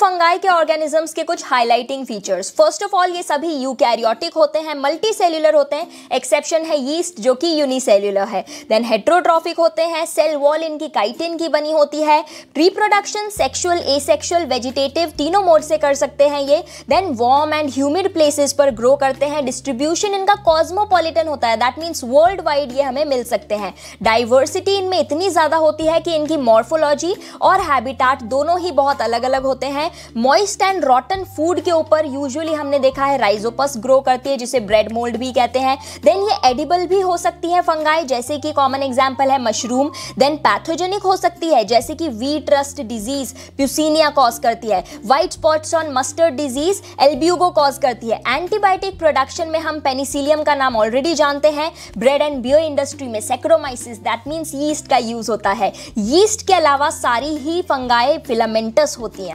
fungi के organisms के कुछ highlighting features first of all ये सभी यूकैरियोटिक होते हैं मल्टी सेल्यूलर होते हैं एक्सेप्शन है यीस्ट जो कि यूनिसेल्यूलर है देन हेट्रोट्रॉफिक होते हैं सेल वॉल इनकी काइटिन की बनी होती है रिप्रोडक्शन सेक्शुअल एसेक्शुअल वेजिटेटिव तीनों मोड से कर सकते हैं ये then warm and humid places पर ग्रो करते हैं डिस्ट्रीब्यूशन इनका कॉस्मोपोलिटन होता है दैट मीन्स वर्ल्ड वाइड ये हमें मिल सकते हैं डाइवर्सिटी इनमें इतनी ज़्यादा होती है कि इनकी मॉर्फोलॉजी और हैबिटाट दोनों ही बहुत अलग अलग होते हैं है मॉइस्ट एंड रॉटन फूड के ऊपर यूजुअली हमने देखा है राइजोपस ग्रो करती है जिसे ब्रेड मोल्ड भी कहते हैं देन ये एडिबल भी हो सकती है फंगाई जैसे कि कॉमन एग्जाम्पल है मशरूम देन पैथोजेनिक हो सकती है जैसे कि wheat rust disease Puccinia cause करती है white spots on mustard disease Albugo cause करती है एंटीबायोटिक प्रोडक्शन में हम पेनिसिलियम का नाम ऑलरेडी जानते हैं ब्रेड एंड बियो इंडस्ट्री में सेक्रोमाइसिस दैट मीन्स यीस्ट का यूज होता है यीस्ट के अलावा सारी ही फंगाए फिलामेंटस होती हैं